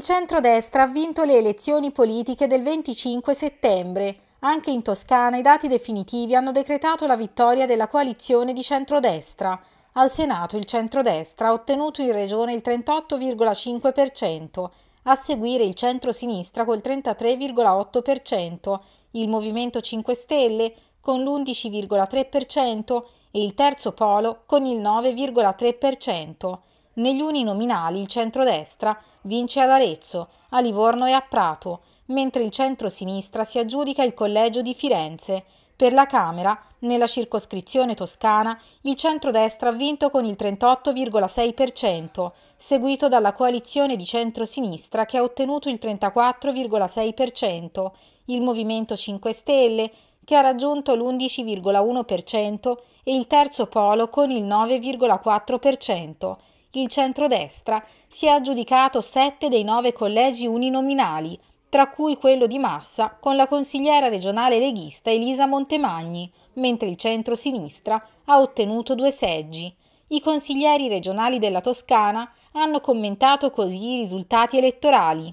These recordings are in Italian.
Il centrodestra ha vinto le elezioni politiche del 25 settembre. Anche in Toscana i dati definitivi hanno decretato la vittoria della coalizione di centrodestra. Al Senato il centrodestra ha ottenuto in regione il 38,5%, a seguire il centro-sinistra col 33,8%, il Movimento 5 Stelle con l'11,3% e il Terzo Polo con il 9,3%. Negli uni nominali il centrodestra vince ad Arezzo, a Livorno e a Prato, mentre il centro-sinistra si aggiudica il collegio di Firenze. Per la Camera, nella circoscrizione toscana, il centrodestra ha vinto con il 38,6%, seguito dalla coalizione di centrosinistra che ha ottenuto il 34,6%, il Movimento 5 Stelle che ha raggiunto l'11,1% e il terzo polo con il 9,4% il centrodestra si è aggiudicato sette dei nove collegi uninominali, tra cui quello di Massa con la consigliera regionale leghista Elisa Montemagni, mentre il centro-sinistra ha ottenuto due seggi. I consiglieri regionali della Toscana hanno commentato così i risultati elettorali.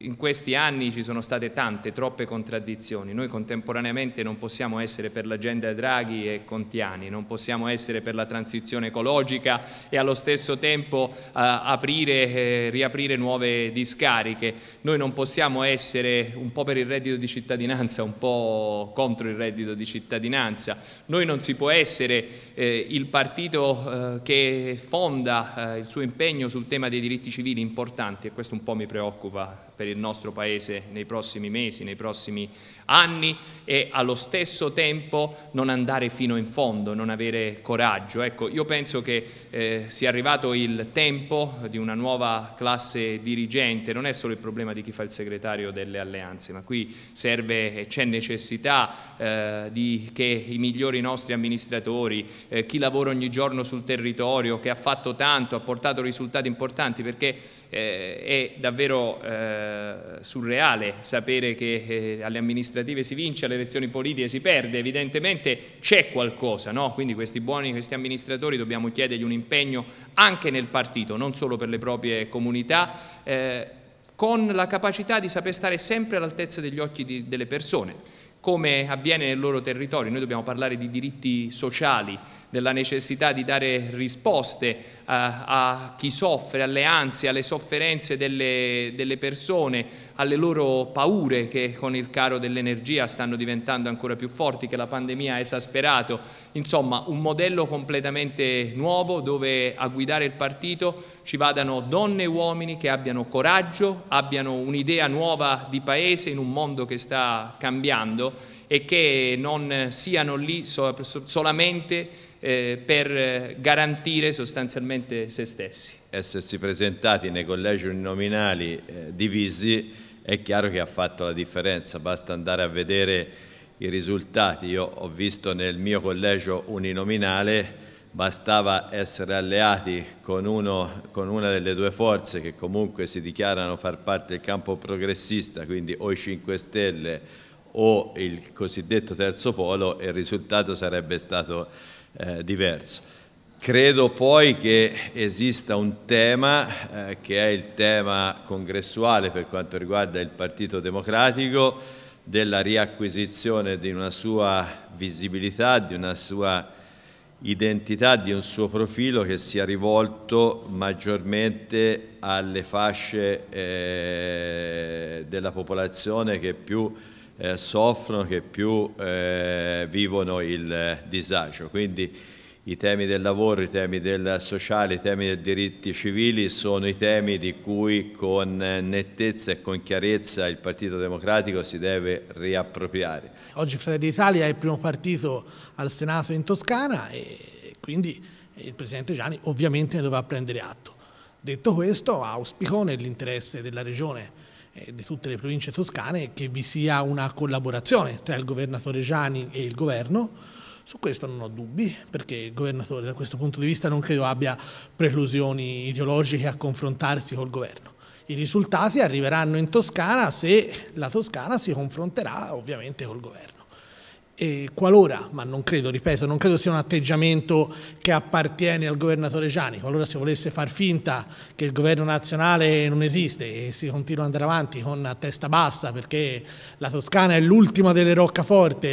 In questi anni ci sono state tante, troppe contraddizioni. Noi contemporaneamente non possiamo essere per l'agenda Draghi e Contiani, non possiamo essere per la transizione ecologica e allo stesso tempo eh, aprire, eh, riaprire nuove discariche. Noi non possiamo essere un po' per il reddito di cittadinanza, un po' contro il reddito di cittadinanza. Noi non si può essere eh, il partito eh, che fonda eh, il suo impegno sul tema dei diritti civili importanti e questo un po' mi preoccupa per il nostro Paese nei prossimi mesi, nei prossimi anni e allo stesso tempo non andare fino in fondo, non avere coraggio. Ecco, io penso che eh, sia arrivato il tempo di una nuova classe dirigente, non è solo il problema di chi fa il segretario delle alleanze, ma qui serve, e c'è necessità eh, di, che i migliori nostri amministratori, eh, chi lavora ogni giorno sul territorio, che ha fatto tanto, ha portato risultati importanti, perché eh, è davvero eh, surreale sapere che eh, alle amministrazioni amministrative si vince, alle elezioni politiche si perde, evidentemente c'è qualcosa, no? quindi questi buoni, questi amministratori dobbiamo chiedergli un impegno anche nel partito, non solo per le proprie comunità, eh, con la capacità di saper stare sempre all'altezza degli occhi di, delle persone, come avviene nel loro territorio, noi dobbiamo parlare di diritti sociali, della necessità di dare risposte a, eh, a chi soffre, alle ansie, alle sofferenze delle, delle persone, alle loro paure che con il caro dell'energia stanno diventando ancora più forti, che la pandemia ha esasperato. Insomma, un modello completamente nuovo dove a guidare il partito ci vadano donne e uomini che abbiano coraggio, abbiano un'idea nuova di paese in un mondo che sta cambiando e che non siano lì solamente eh, per eh, garantire sostanzialmente se stessi. Essersi presentati nei collegi uninominali eh, divisi è chiaro che ha fatto la differenza, basta andare a vedere i risultati. Io ho visto nel mio collegio uninominale bastava essere alleati con, uno, con, una delle due forze che comunque si dichiarano far parte del campo progressista, quindi o i 5 Stelle o il cosiddetto terzo polo e il risultato sarebbe stato eh, diverso. Credo poi che esista un tema eh, che è il tema congressuale per quanto riguarda il Partito Democratico della riacquisizione di una sua visibilità, di una sua identità, di un suo profilo che sia rivolto maggiormente alle fasce eh, della popolazione che più eh, soffrono, che più eh, vivono il eh, disagio. Quindi i temi del lavoro, i temi del sociale, i temi dei diritti civili sono i temi di cui con eh, nettezza e con chiarezza il Partito Democratico si deve riappropriare. Oggi Fratelli d'Italia è il primo partito al Senato in Toscana e quindi il Presidente Gianni ovviamente ne dovrà prendere atto. Detto questo auspico nell'interesse della Regione eh, di tutte le province toscane che vi sia una collaborazione tra il governatore Gianni e il governo. Su questo non ho dubbi, perché il governatore da questo punto di vista non credo abbia preclusioni ideologiche a confrontarsi col governo. I risultati arriveranno in Toscana se la Toscana si confronterà ovviamente col governo. E qualora, ma non credo, ripeto, non credo sia un atteggiamento che appartiene al governatore Gianni, qualora si volesse far finta che il governo nazionale non esiste e si continua ad andare avanti con a testa bassa perché la Toscana è l'ultima delle roccaforti,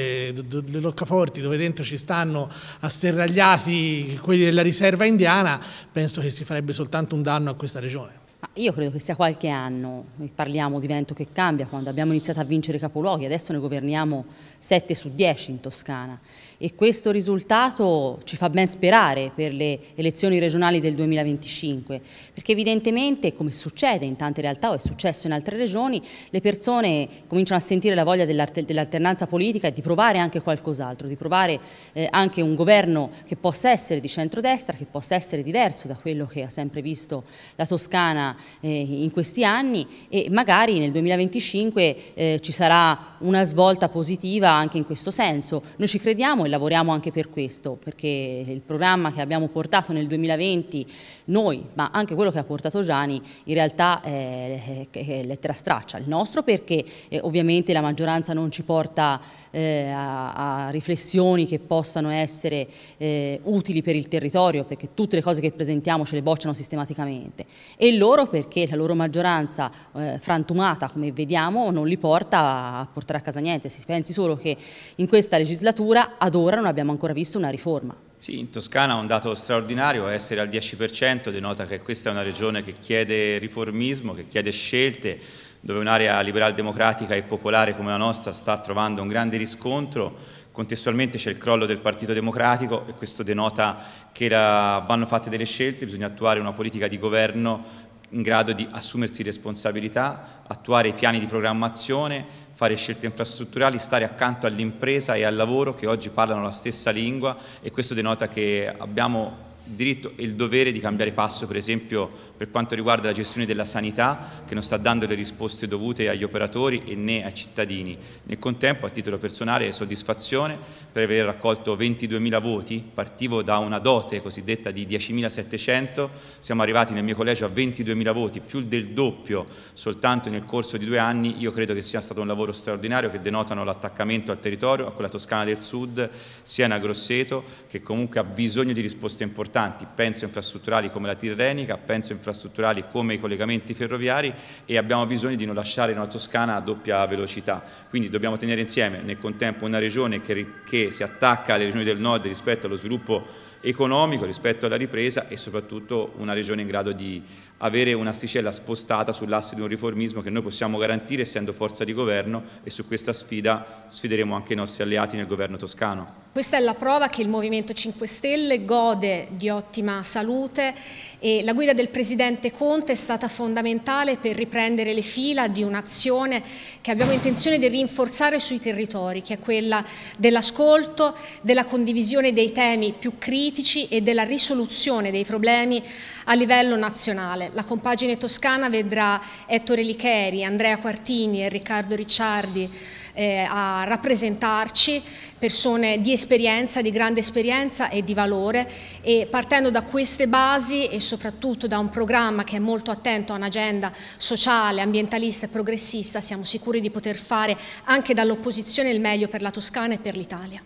delle roccaforti dove dentro ci stanno asserragliati quelli della riserva indiana, penso che si farebbe soltanto un danno a questa regione io credo che sia qualche anno, parliamo di vento che cambia, quando abbiamo iniziato a vincere capoluoghi, adesso ne governiamo 7 su 10 in Toscana e questo risultato ci fa ben sperare per le elezioni regionali del 2025, perché evidentemente, come succede in tante realtà o è successo in altre regioni, le persone cominciano a sentire la voglia dell'alternanza politica e di provare anche qualcos'altro, di provare eh, anche un governo che possa essere di centrodestra, che possa essere diverso da quello che ha sempre visto la Toscana eh, in questi anni e magari nel 2025 eh, ci sarà una svolta positiva anche in questo senso. Noi ci crediamo e lavoriamo anche per questo, perché il programma che abbiamo portato nel 2020, noi, ma anche quello che ha portato Gianni, in realtà è, è lettera straccia, il nostro perché eh, ovviamente la maggioranza non ci porta eh, a, a, riflessioni che possano essere eh, utili per il territorio, perché tutte le cose che presentiamo ce le bocciano sistematicamente, e loro perché la loro maggioranza eh, frantumata, come vediamo, non li porta a portare a casa niente, si pensi solo che in questa legislatura ad ad ora non abbiamo ancora visto una riforma. Sì, in Toscana un dato straordinario, essere al 10% denota che questa è una regione che chiede riformismo, che chiede scelte, dove un'area liberal democratica e popolare come la nostra sta trovando un grande riscontro. Contestualmente c'è il crollo del Partito Democratico e questo denota che la, vanno fatte delle scelte, bisogna attuare una politica di governo in grado di assumersi responsabilità, attuare i piani di programmazione fare scelte infrastrutturali, stare accanto all'impresa e al lavoro che oggi parlano la stessa lingua e questo denota che abbiamo il diritto e il dovere di cambiare passo, per esempio per quanto riguarda la gestione della sanità, che non sta dando le risposte dovute agli operatori e né ai cittadini. Nel contempo, a titolo personale, soddisfazione per aver raccolto 22.000 voti, partivo da una dote cosiddetta di 10.700, siamo arrivati nel mio collegio a 22.000 voti, più del doppio soltanto nel corso di due anni, io credo che sia stato un lavoro straordinario che denotano l'attaccamento al territorio, a quella Toscana del Sud, Siena Grosseto, che comunque ha bisogno di risposte importanti importanti, penso infrastrutturali come la Tirrenica, penso infrastrutturali come i collegamenti ferroviari e abbiamo bisogno di non lasciare la Toscana a doppia velocità. Quindi dobbiamo tenere insieme nel contempo una regione che, che si attacca alle regioni del nord rispetto allo sviluppo economico rispetto alla ripresa e soprattutto una regione in grado di avere un'asticella spostata sull'asse di un riformismo che noi possiamo garantire essendo forza di governo e su questa sfida sfideremo anche i nostri alleati nel governo toscano. Questa è la prova che il Movimento 5 Stelle gode di ottima salute e la guida del Presidente Conte è stata fondamentale per riprendere le fila di un'azione che abbiamo intenzione di rinforzare sui territori, che è quella dell'ascolto, della condivisione dei temi più critici e della risoluzione dei problemi a livello nazionale. La compagine toscana vedrà Ettore Licheri, Andrea Quartini e Riccardo Ricciardi eh, a rappresentarci, persone di esperienza, di grande esperienza e di valore e partendo da queste basi e soprattutto da un programma che è molto attento a un'agenda sociale, ambientalista e progressista, siamo sicuri di poter fare anche dall'opposizione il meglio per la Toscana e per l'Italia.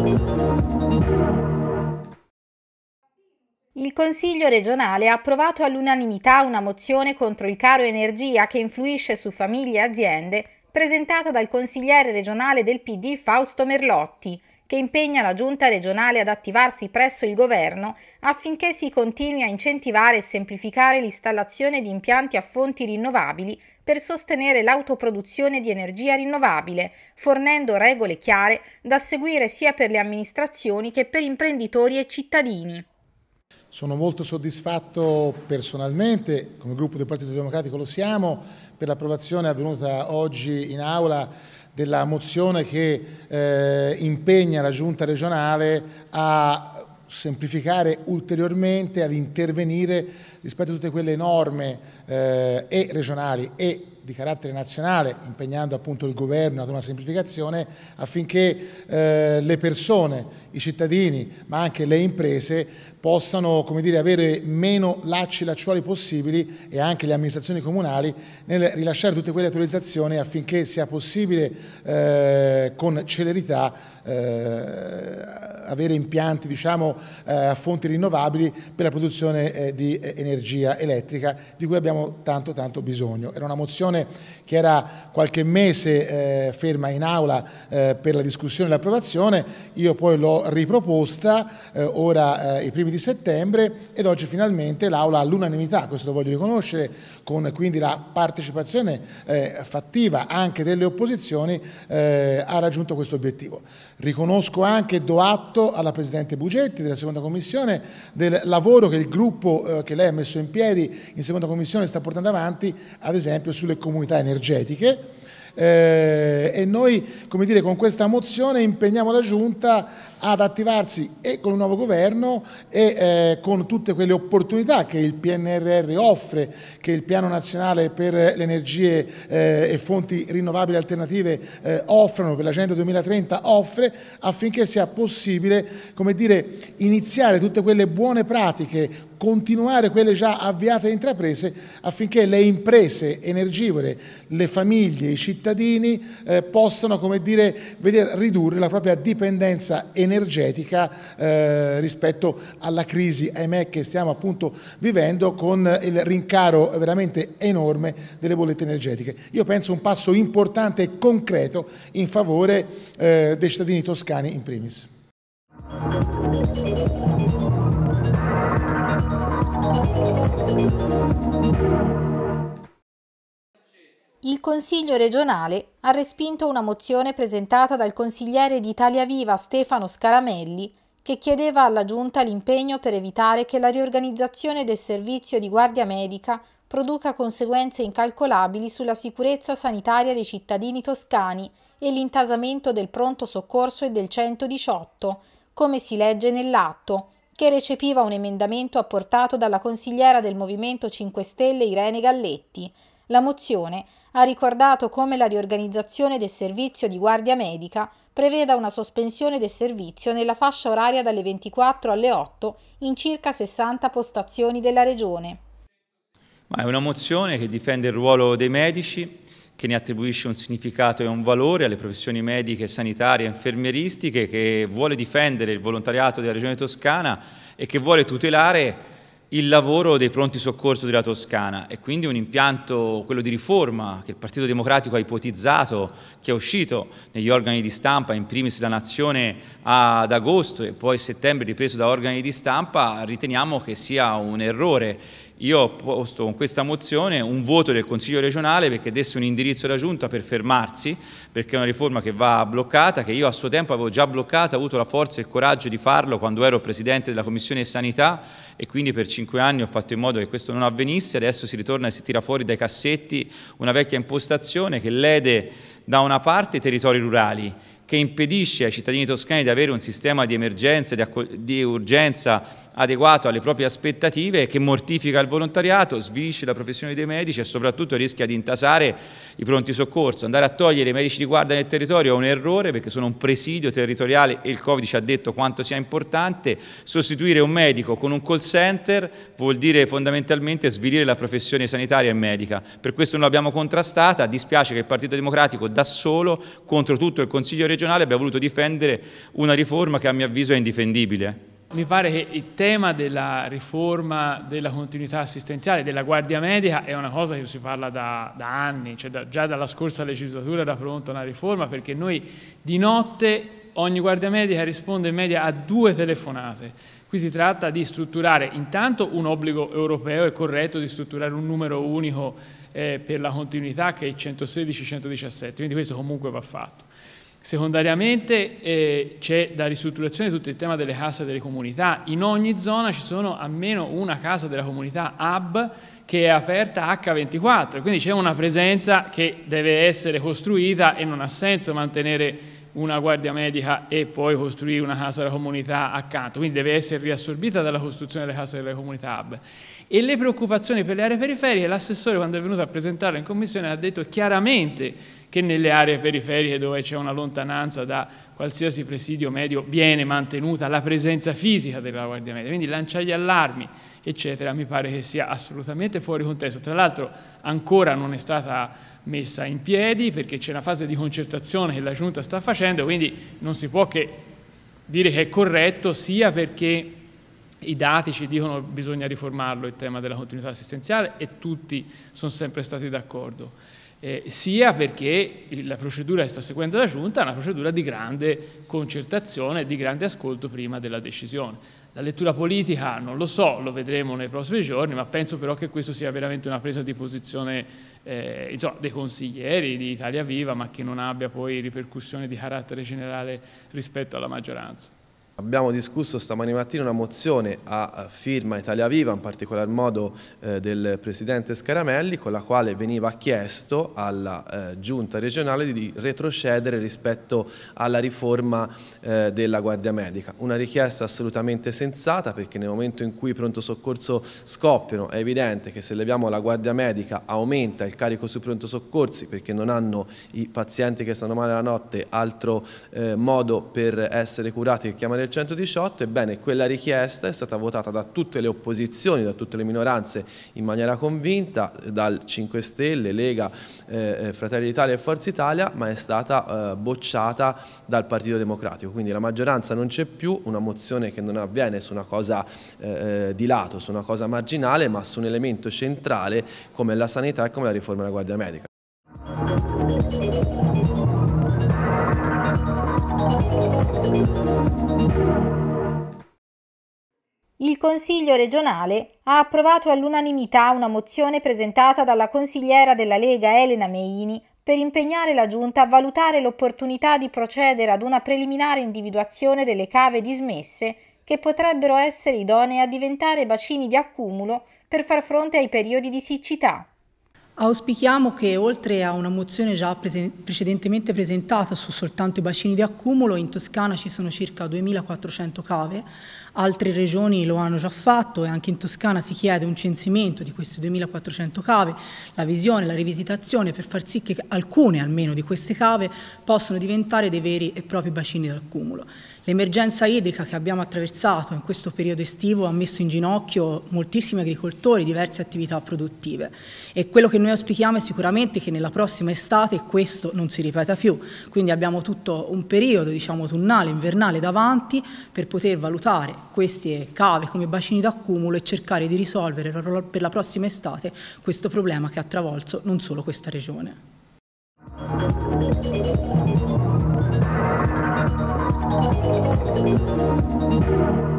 Thank you. Il Consiglio regionale ha approvato all'unanimità una mozione contro il caro energia che influisce su famiglie e aziende, presentata dal consigliere regionale del PD Fausto Merlotti, che impegna la Giunta regionale ad attivarsi presso il Governo affinché si continui a incentivare e semplificare l'installazione di impianti a fonti rinnovabili per sostenere l'autoproduzione di energia rinnovabile, fornendo regole chiare da seguire sia per le amministrazioni che per imprenditori e cittadini. Sono molto soddisfatto personalmente, come gruppo del Partito Democratico lo siamo, per l'approvazione avvenuta oggi in Aula della mozione che eh, impegna la Giunta regionale a semplificare ulteriormente, ad intervenire rispetto a tutte quelle norme eh, e regionali e di carattere nazionale, impegnando appunto il governo ad una semplificazione affinché eh, le persone, i cittadini, ma anche le imprese possano come dire, avere meno lacci lacciuoli possibili e anche le amministrazioni comunali nel rilasciare tutte quelle autorizzazioni affinché sia possibile eh, con celerità eh, avere impianti diciamo, eh, a fonti rinnovabili per la produzione eh, di eh, energia elettrica di cui abbiamo tanto tanto bisogno. Era una mozione Commissione che era qualche mese eh, ferma in aula eh, per la discussione e l'approvazione, io poi l'ho riproposta eh, ora eh, i primi di settembre ed oggi finalmente l'Aula all'unanimità, questo lo voglio riconoscere, con quindi la partecipazione eh, fattiva anche delle opposizioni eh, ha raggiunto questo obiettivo. Riconosco anche e do atto alla Presidente Bugetti della seconda Commissione del lavoro che il gruppo che lei ha messo in piedi in seconda Commissione sta portando avanti, ad esempio sulle comunità energetiche. Eh, e noi come dire, con questa mozione impegniamo la Giunta ad attivarsi e con il nuovo governo e eh, con tutte quelle opportunità che il PNRR offre, che il Piano Nazionale per le Energie eh, e Fonti Rinnovabili Alternative eh, offrono, per l'Agenda 2030 offre, affinché sia possibile come dire, iniziare tutte quelle buone pratiche, continuare quelle già avviate e intraprese affinché le imprese energivore, le famiglie, i cittadini eh, possano come dire, vedere ridurre la propria dipendenza energetica eh, rispetto alla crisi, ahimè, che stiamo appunto vivendo con il rincaro veramente enorme delle bollette energetiche. Io penso un passo importante e concreto in favore eh, dei cittadini toscani in primis. Il Consiglio regionale ha respinto una mozione presentata dal consigliere di Italia Viva Stefano Scaramelli che chiedeva alla Giunta l'impegno per evitare che la riorganizzazione del servizio di guardia medica produca conseguenze incalcolabili sulla sicurezza sanitaria dei cittadini toscani e l'intasamento del pronto soccorso e del 118, come si legge nell'atto, che recepiva un emendamento apportato dalla consigliera del Movimento 5 Stelle Irene Galletti. La mozione ha ricordato come la riorganizzazione del servizio di guardia medica preveda una sospensione del servizio nella fascia oraria dalle 24 alle 8 in circa 60 postazioni della Regione. Ma è una mozione che difende il ruolo dei medici che ne attribuisce un significato e un valore alle professioni mediche, sanitarie e infermieristiche, che vuole difendere il volontariato della Regione Toscana e che vuole tutelare il lavoro dei pronti soccorso della Toscana e quindi un impianto, quello di riforma, che il Partito Democratico ha ipotizzato, che è uscito negli organi di stampa, in primis la Nazione ad agosto e poi a settembre ripreso da organi di stampa, riteniamo che sia un errore io ho posto con questa mozione un voto del Consiglio regionale perché desse un indirizzo alla Giunta per fermarsi, perché è una riforma che va bloccata, che io a suo tempo avevo già bloccata, ho avuto la forza e il coraggio di farlo quando ero Presidente della Commissione Sanità e quindi per cinque anni ho fatto in modo che questo non avvenisse, adesso si ritorna e si tira fuori dai cassetti una vecchia impostazione che lede da una parte i territori rurali che impedisce ai cittadini toscani di avere un sistema di emergenza, di, di urgenza adeguato alle proprie aspettative che mortifica il volontariato, svilisce la professione dei medici e soprattutto rischia di intasare i pronti soccorso. Andare a togliere i medici di guardia nel territorio è un errore perché sono un presidio territoriale e il Covid ci ha detto quanto sia importante. Sostituire un medico con un call center vuol dire fondamentalmente svilire la professione sanitaria e medica. Per questo non l'abbiamo contrastata, dispiace che il Partito Democratico da solo contro tutto il Consiglio regionale abbia voluto difendere una riforma che a mio avviso è indifendibile mi pare che il tema della riforma della continuità assistenziale, della guardia medica, è una cosa che si parla da, da anni, cioè da, già dalla scorsa legislatura era pronta una riforma, perché noi di notte ogni guardia medica risponde in media a due telefonate. Qui si tratta di strutturare intanto un obbligo europeo e corretto di strutturare un numero unico eh, per la continuità che è il 116-117, quindi questo comunque va fatto. Secondariamente eh, c'è la ristrutturazione di tutto il tema delle case delle comunità. In ogni zona ci sono almeno una casa della comunità hub che è aperta H24, quindi c'è una presenza che deve essere costruita e non ha senso mantenere una guardia medica e poi costruire una casa della comunità accanto, quindi deve essere riassorbita dalla costruzione delle case delle comunità hub. E le preoccupazioni per le aree periferiche, l'assessore quando è venuto a presentarlo in commissione ha detto chiaramente che nelle aree periferiche dove c'è una lontananza da qualsiasi presidio medio viene mantenuta la presenza fisica della Guardia Media. Quindi lanciare gli allarmi, eccetera, mi pare che sia assolutamente fuori contesto. Tra l'altro ancora non è stata messa in piedi perché c'è una fase di concertazione che la Giunta sta facendo, quindi non si può che dire che è corretto sia perché i dati ci dicono che bisogna riformarlo il tema della continuità assistenziale e tutti sono sempre stati d'accordo eh, sia perché la procedura che sta seguendo la Giunta è una procedura di grande concertazione di grande ascolto prima della decisione. La lettura politica non lo so, lo vedremo nei prossimi giorni, ma penso però che questo sia veramente una presa di posizione eh, insomma, dei consiglieri di Italia Viva, ma che non abbia poi ripercussioni di carattere generale rispetto alla maggioranza. Abbiamo discusso stamani mattina una mozione a eh, firma Italia Viva, in particolar modo eh, del Presidente Scaramelli, con la quale veniva chiesto alla eh, Giunta regionale di retrocedere rispetto alla riforma eh, della Guardia Medica. Una richiesta assolutamente sensata perché nel momento in cui i pronto soccorso scoppiano è evidente che se leviamo la Guardia Medica aumenta il carico sui pronto soccorsi perché non hanno i pazienti che stanno male la notte altro eh, modo per essere curati che chiamare del 118, ebbene quella richiesta è stata votata da tutte le opposizioni, da tutte le minoranze in maniera convinta, dal 5 Stelle, Lega, eh, eh, Fratelli d'Italia e Forza Italia, ma è stata eh, bocciata dal Partito Democratico. Quindi la maggioranza non c'è più, una mozione che non avviene su una cosa eh, eh di lato, su una cosa marginale, ma su un elemento centrale come la sanità e come la riforma della Guardia Medica. Thank you. Il Consiglio regionale ha approvato all'unanimità una mozione presentata dalla consigliera della Lega Elena Meini per impegnare la Giunta a valutare l'opportunità di procedere ad una preliminare individuazione delle cave dismesse che potrebbero essere idonee a diventare bacini di accumulo per far fronte ai periodi di siccità. Auspichiamo che oltre a una mozione già prese precedentemente presentata su soltanto i bacini di accumulo, in Toscana ci sono circa 2.400 cave, altre regioni lo hanno già fatto e anche in Toscana si chiede un censimento di queste 2.400 cave, la visione, la rivisitazione per far sì che alcune almeno di queste cave possano diventare dei veri e propri bacini di accumulo. L'emergenza idrica che abbiamo attraversato in questo periodo estivo ha messo in ginocchio moltissimi agricoltori, diverse attività produttive e quello che noi auspichiamo è sicuramente che nella prossima estate questo non si ripeta più, quindi abbiamo tutto un periodo diciamo autunnale, invernale davanti per poter valutare queste cave come bacini d'accumulo e cercare di risolvere per la prossima estate questo problema che ha travolto non solo questa regione. thank you